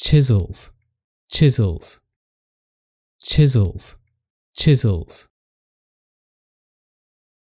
chisels, chisels, chisels, chisels.